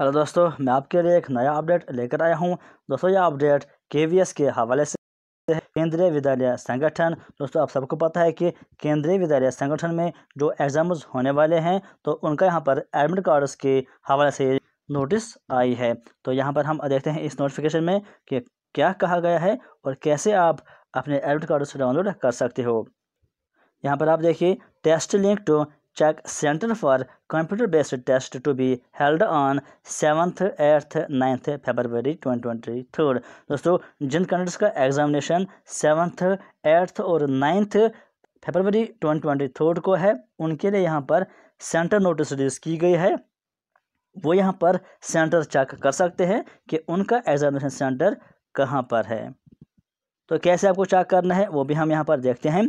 Hello दोस्तों मैं आपके लिए एक नया अपडेट लेकर आया हूं दोस्तों यह अपडेट केवीएस के हवाले से केंद्रीय विद्यालय संगठन दोस्तों आप सबको पता है कि केंद्रीय विद्यालय संगठन में जो एग्ज़ाम्स होने वाले हैं तो उनका यहां पर एडमिट कार्ड्स के हवाले से नोटिस आई है तो यहां पर हम देखते हैं इस नोटिफिकेशन में कि क्या कहा गया है और कैसे आप अपने एडमिट कार्ड्स डाउनलोड कर सकते हो यहाँ पर आप देखिए test link to Czech Center for Computer Based Test to be held on 7th, 8th, 9th February 2023. दोस्तों जिन कैंडिडेट्स का एग्जामिनेशन 7th, 8th और 9th फरवरी 2023 को है उनके लिए यहाँ पर सेंटर नोटिस रिलीज की गई है वो यहाँ पर सेंटर चेक कर सकते हैं कि उनका एग्जामिनेशन सेंटर कहाँ पर है तो कैसे आपको चेक करना है वो भी हम यहाँ पर देखते हैं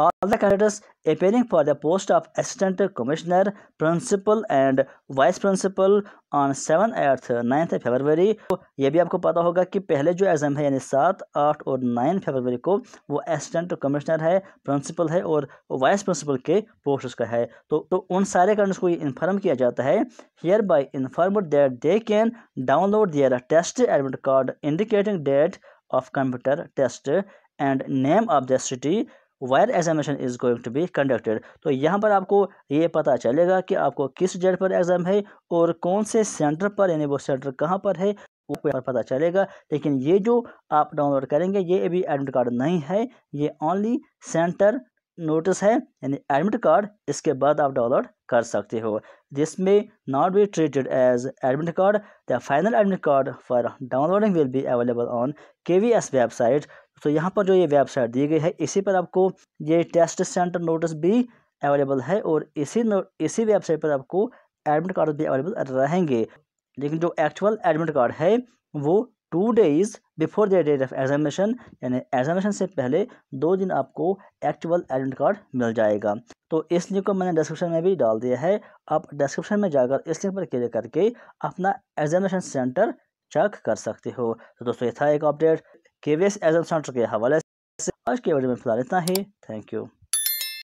all the candidates appearing for the post of assistant commissioner principal and vice principal on seven eighth ninth February तो ये भी आपको पता होगा कि पहले जो एग्ज़ाम है यानी सात आठ और नाइन फरवरी को वो असिस्टेंट कमिश्नर है प्रिंसिपल है और वाइस प्रिंसिपल के पोस्ट का है तो तो उन सारे कैंडिडेट्स को ये इन्फॉर्म किया जाता है hereby inform that they can download their test admit card indicating date of computer test and name of the city where examination is going to be conducted तो यहाँ पर आपको ये पता चलेगा कि आपको किस डेट पर एग्ज़ाम है और कौन से सेंटर पर यानी वो सेंटर कहाँ पर है वो पर पता चलेगा लेकिन ये जो आप डाउनलोड करेंगे ये अभी एडमिट कार्ड नहीं है ये ओनली सेंटर नोटिस है यानी एडमिट कार्ड इसके बाद आप डाउनलोड कर सकते हो जिसमें not be treated as admit card the final admit card for downloading will be available on K V S website तो यहाँ पर जो ये वेबसाइट दी गई है इसी पर आपको ये टेस्ट सेंटर नोटिस भी अवेलेबल है और इसी इसी वेबसाइट पर आपको एडमिट कार्ड भी अवेलेबल रहेंगे लेकिन जो एक्चुअल एडमिट कार्ड है वो two days before the date of examination यानी एग्जामिनेशन से पहले दो दिन आपको एक्चुअल एडमिट कार्ड मिल जाएगा तो इस लिंक को मैंने डिस्क्रिप्शन में भी डाल दिया है आप डिस्क्रिप्शन में जाकर इस लिंक पर क्लिक करके अपना एग्जामिनेशन सेंटर चेक कर सकते हो तो दोस्तों ये था एक अपडेट के वी एस एग्जाम सेंटर के हवाले से आज के वीडियो में फिलहाल इतना ही थैंक यू